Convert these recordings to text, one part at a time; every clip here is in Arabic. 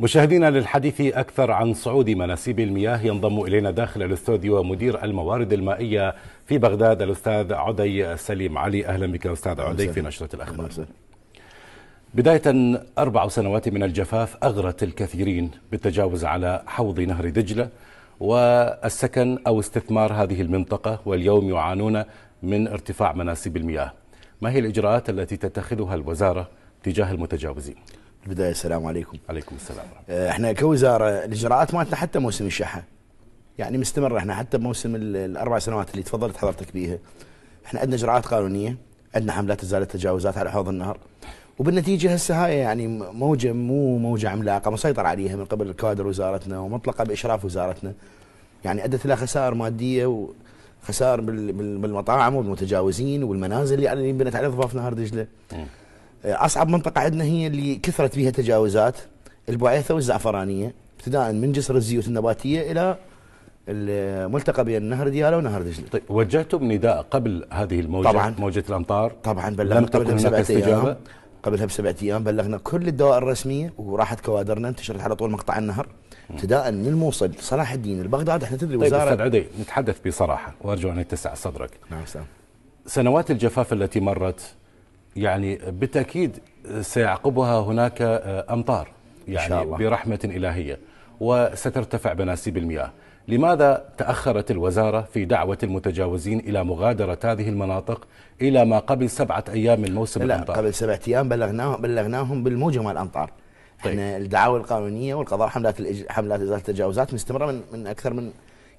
مشاهدينا للحديث أكثر عن صعود مناسيب المياه ينضم إلينا داخل الاستوديو مدير الموارد المائية في بغداد الأستاذ عدي سليم علي أهلا بك أستاذ عدي في نشرة الأخبار بداية أربع سنوات من الجفاف أغرت الكثيرين بالتجاوز على حوض نهر دجلة والسكن أو استثمار هذه المنطقة واليوم يعانون من ارتفاع مناسيب المياه ما هي الإجراءات التي تتخذها الوزارة تجاه المتجاوزين؟ البداية السلام عليكم عليكم السلام آه، احنا كوزارة الإجراءات مالتنا حتى موسم الشحة يعني مستمرة احنا حتى بموسم الأربع سنوات اللي تفضلت حضرتك بيها احنا عندنا إجراءات قانونية عندنا حملات إزالة تجاوزات على حوض النهر وبالنتيجة هسه هاي يعني موجة مو موجة عملاقة مسيطر عليها من قبل كادر وزارتنا ومطلقة بإشراف وزارتنا يعني أدت إلى خسائر مادية وخسائر بالمطاعم والمتجاوزين والمنازل يعني اللي يعني بنت على ضفاف نهر دجلة اصعب منطقه عندنا هي اللي كثرت فيها تجاوزات البعيثه والزعفرانيه ابتداء من جسر الزيوت النباتيه الى الملتقى بين نهر دياله ونهر دجله. طيب وجهتم نداء قبل هذه الموجه طبعا موجه الامطار؟ طبعا بلغنا لم تكن ايام قبلها بسبعة ايام بلغنا كل الدوائر الرسميه وراحت كوادرنا انتشرت على طول مقطع النهر ابتداء من الموصل صلاح الدين البغداد احنا تدري طيب وزاره طيب استاذ عدي نتحدث بصراحه وارجو ان يتسع صدرك. نعم سلام. سنوات الجفاف التي مرت يعني بالتأكيد سيعقبها هناك آه، أمطار يعني إن شاء الله. برحمة إلهية وسترتفع بناسيب المياه لماذا تأخرت الوزارة في دعوة المتجاوزين إلى مغادرة هذه المناطق إلى ما قبل سبعة أيام من موسم لا الأمطار؟ قبل سبعة أيام بلغناهم, بلغناهم بالموجة الأمطار طيب. احنا الدعاوى القانونية والقضاء حملات الإج... حملات إزالة التجاوزات مستمرة من, من أكثر من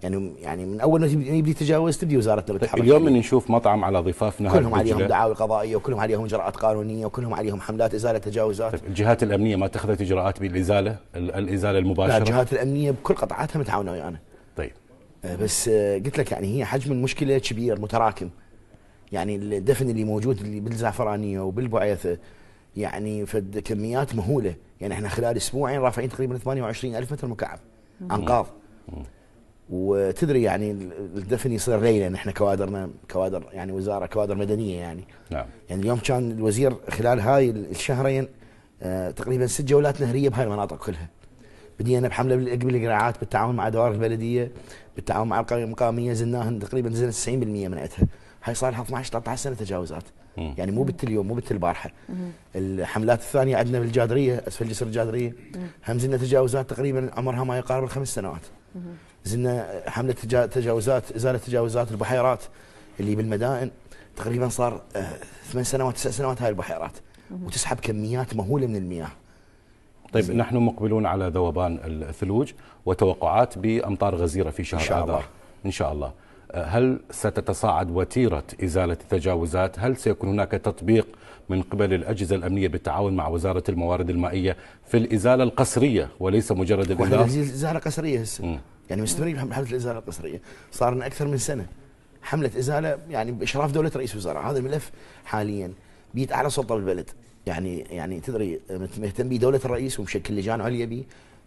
يعني يعني من اول ما يبدي تجاوز تبدي وزاره الدوله طيب اليوم من نشوف مطعم على ضفاف نهر كلهم عليهم دعاوى قضائيه وكلهم عليهم اجراءات قانونيه وكلهم عليهم حملات ازاله تجاوزات طيب الجهات الامنيه ما اتخذت اجراءات بالازاله الازاله المباشره لا الجهات الامنيه بكل قطعاتها متعاونه ويانا طيب آه، بس آه، قلت لك يعني هي حجم المشكله كبير متراكم يعني الدفن اللي موجود اللي بالزعفرانيه وبالبعيثه يعني فد كميات مهوله يعني احنا خلال اسبوعين رافعين تقريبا 28 الف متر مكعب انقاض وتدري يعني الدفن يصير ليلا احنا كوادرنا كوادر يعني وزاره كوادر مدنيه يعني نعم يعني اليوم كان الوزير خلال هاي الشهرين آه تقريبا ست جولات نهريه بهاي المناطق كلها بدينا بحمله بالقراعات بالتعاون مع دوائر البلديه بالتعاون مع القريه المقاميه زناهم تقريبا زلنا 90% من عندها هاي صار لها 12 13 سنه تجاوزات مم. يعني مو بت اليوم مو بت البارحه الحملات الثانيه عندنا بالجادريه اسفل جسر الجادريه هم زلنا تجاوزات تقريبا عمرها ما يقارب الخمس سنوات زلنا حمله تجاوزات ازاله تجاوزات البحيرات اللي بالمدائن تقريبا صار آه، ثمان سنوات تسع سنوات هاي البحيرات وتسحب كميات مهوله من المياه طيب زي. نحن مقبلون على ذوبان الثلوج وتوقعات بامطار غزيره في شهر اذار ان شاء الله هل ستتصاعد وتيرة إزالة التجاوزات هل سيكون هناك تطبيق من قبل الأجهزة الأمنية بالتعاون مع وزارة الموارد المائية في الإزالة القسرية وليس مجرد الإنذار إزالة قسرية هسه يعني مستمرين بحملة الإزالة القسرية صار لنا أكثر من سنة حملة إزالة يعني بإشراف دولة رئيس وزراء هذا الملف حاليا بيت أعلى سلطة بالبلد يعني يعني تدري مهتم به دوله الرئيس ومشكل لجان عليا به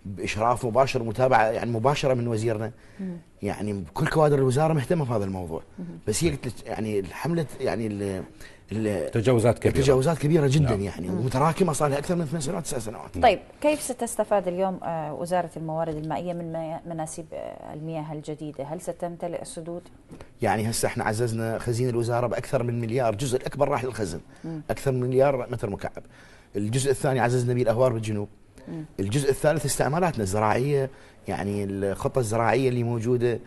باشراف مباشر متابعه يعني مباشره من وزيرنا يعني كل كوادر الوزاره مهتمه بهذا الموضوع بس هي قلت يعني الحمله يعني التجاوزات كبيره التجاوزات كبيره جدا نعم. يعني ومتراكمه صار لها اكثر من ثمان سنوات تسع سنوات طيب كيف ستستفاد اليوم آه، وزاره الموارد المائيه من مناسيب آه، المياه الجديده؟ هل ستمتلئ السدود؟ يعني هسه احنا عززنا خزينه الوزاره باكثر من مليار جزء الاكبر راح للخزن اكثر من مليار متر مكعب الجزء الثاني عززنا به الاهوار بالجنوب الجزء الثالث استعماراتنا الزراعيه يعني الخطه الزراعيه اللي موجوده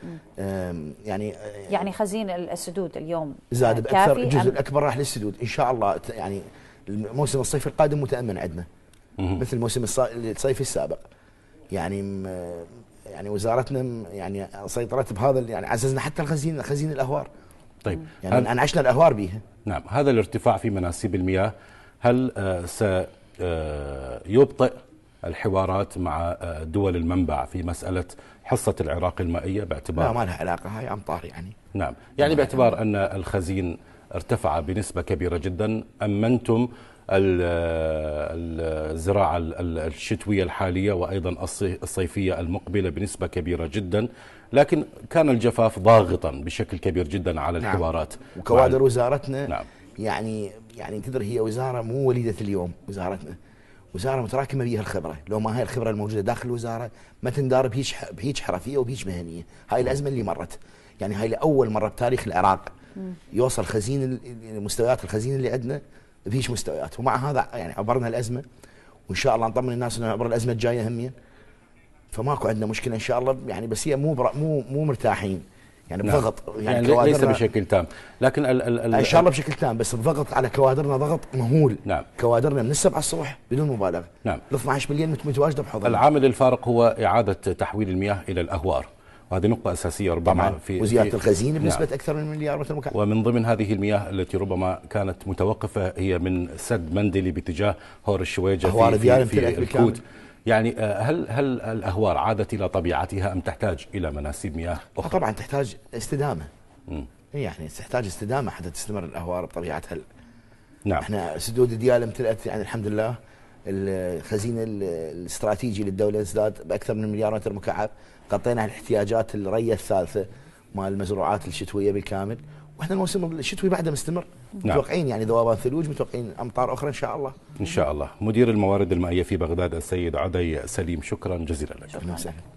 يعني آه، يعني خزين السدود اليوم آه، زاد باكثر الجزء الاكبر راح للسدود ان شاء الله يعني الموسم الصيفي القادم متامن عندنا مثل الموسم الصيفي السابق يعني يعني وزارتنا يعني سيطرت بهذا يعني عززنا حتى الخزين خزين الاهوار طيب يعني انعشنا الاهوار بها نعم هذا الارتفاع في مناسيب المياه هل آه، سيبطئ الحوارات مع آه، دول المنبع في مسألة حصة العراق المائية باعتبار لا ما لها علاقة هاي أمطار يعني نعم يعني باعتبار أن الخزين ارتفع بنسبة كبيرة جدا أمنتم آه، الزراعة الشتوية الحالية وأيضا الصيفية المقبلة بنسبة كبيرة جدا لكن كان الجفاف ضاغطا بشكل كبير جدا على نعم. الحوارات نعم. وكوادر وزارتنا نعم. يعني يعني تدري هي وزارة مو وليدة اليوم وزارتنا وزاره متراكمه بيها الخبره لو ما هاي الخبره الموجوده داخل الوزاره ما تندار بهيج بهيج حرفيه وبهيج مهنيه هاي الازمه اللي مرت يعني هاي لاول مره بتاريخ العراق يوصل خزين مستويات الخزينه اللي عندنا بهيج مستويات ومع هذا يعني عبرنا الازمه وان شاء الله نطمن الناس انه عبر الازمه الجايه همين فماكو عندنا مشكله ان شاء الله يعني بس هي مو مو مو مرتاحين يعني نعم. بضغط نعم. يعني, يعني ليس بشكل تام لكن ال ال ال ان شاء الله بشكل تام بس الضغط على كوادرنا ضغط مهول نعم كوادرنا من السبعة الصبح بدون مبالغه نعم ال 12 مليون متواجده بحضور العامل الفارق هو اعاده تحويل المياه الى الاهوار وهذه نقطة أساسية ربما طبعا في وزيادة الخزينة نعم. بنسبة نعم. أكثر من مليار متر مكعب ومن ضمن هذه المياه التي ربما كانت متوقفة هي من سد مندلي باتجاه هور الشويجة في, في, في الكوت يعني آه، هل هل الاهوار عادت الى طبيعتها ام تحتاج الى مناسيب مياه اخرى؟ طبعا تحتاج استدامه. م. يعني تحتاج استدامه حتى تستمر الاهوار بطبيعتها. نعم. احنا سدود ديال امتلأت يعني الحمد لله الخزينه الاستراتيجي للدوله ازداد باكثر من مليار متر مكعب، غطينا الاحتياجات الريه الثالثه. مال المزروعات الشتويه بالكامل واحنا الموسم الشتوي بعده مستمر نعم. متوقعين يعني ذوبان ثلوج متوقعين امطار اخرى ان شاء الله ان شاء الله مدير الموارد المائيه في بغداد السيد عدي سليم شكرا جزيلا لك شكرا.